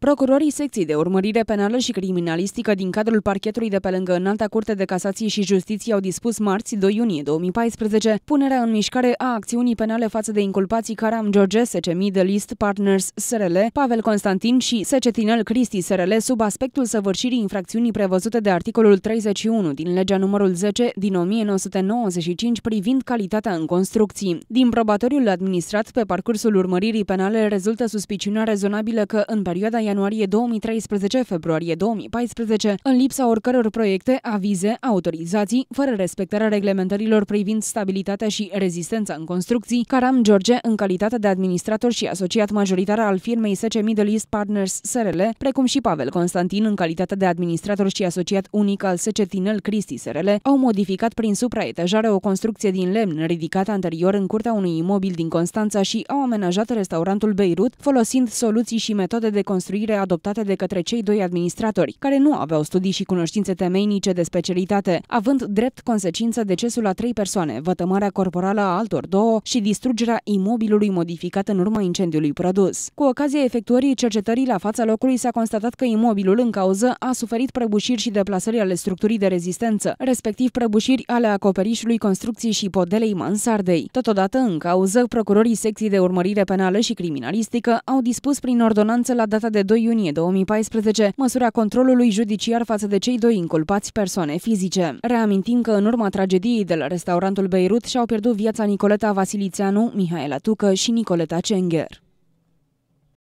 Procurorii secției de urmărire penală și criminalistică din cadrul parchetului de pe lângă Înalta Curte de Casație și Justiție au dispus marți 2 iunie 2014 punerea în mișcare a acțiunii penale față de inculpații Caram George, Secemi Middle List Partners SRL, Pavel Constantin și Secetinel Cristi SRL sub aspectul săvârșirii infracțiunii prevăzute de articolul 31 din legea numărul 10 din 1995 privind calitatea în construcții. Din probatoriul administrat pe parcursul urmăririi penale rezultă suspiciunea rezonabilă că în perioada ianuarie 2013-februarie 2014, în lipsa oricăror proiecte, avize, autorizații, fără respectarea reglementărilor privind stabilitatea și rezistența în construcții, Caram George, în calitate de administrator și asociat majoritar al firmei SC Middle East Partners SRL, precum și Pavel Constantin, în calitate de administrator și asociat unic al SC Tinel Cristi SRL, au modificat prin supraetajare o construcție din lemn ridicată anterior în curtea unui imobil din Constanța și au amenajat restaurantul Beirut, folosind soluții și metode de construire hotărâre adoptate de către cei doi administratori, care nu aveau studii și cunoștințe temeinice de specialitate, având drept consecință decesul a trei persoane, vătămarea corporală a altor două și distrugerea imobilului modificat în urma incendiului produs. Cu ocazia efectuării cercetării la fața locului s-a constatat că imobilul în cauză a suferit prăbușiri și deplasări ale structurii de rezistență, respectiv prăbușiri ale acoperișului construcției și podelei mansardei. Totodată, în cauză, procurorii secției de urmărire penală și criminalistică au dispus prin ordonanță la data de 2 iunie 2014 măsura controlului judiciar față de cei doi inculpați persoane fizice. Reamintim că în urma tragediei de la restaurantul Beirut și-au pierdut viața Nicoleta Vasilițeanu, Mihaela Tucă și Nicoleta Cenger.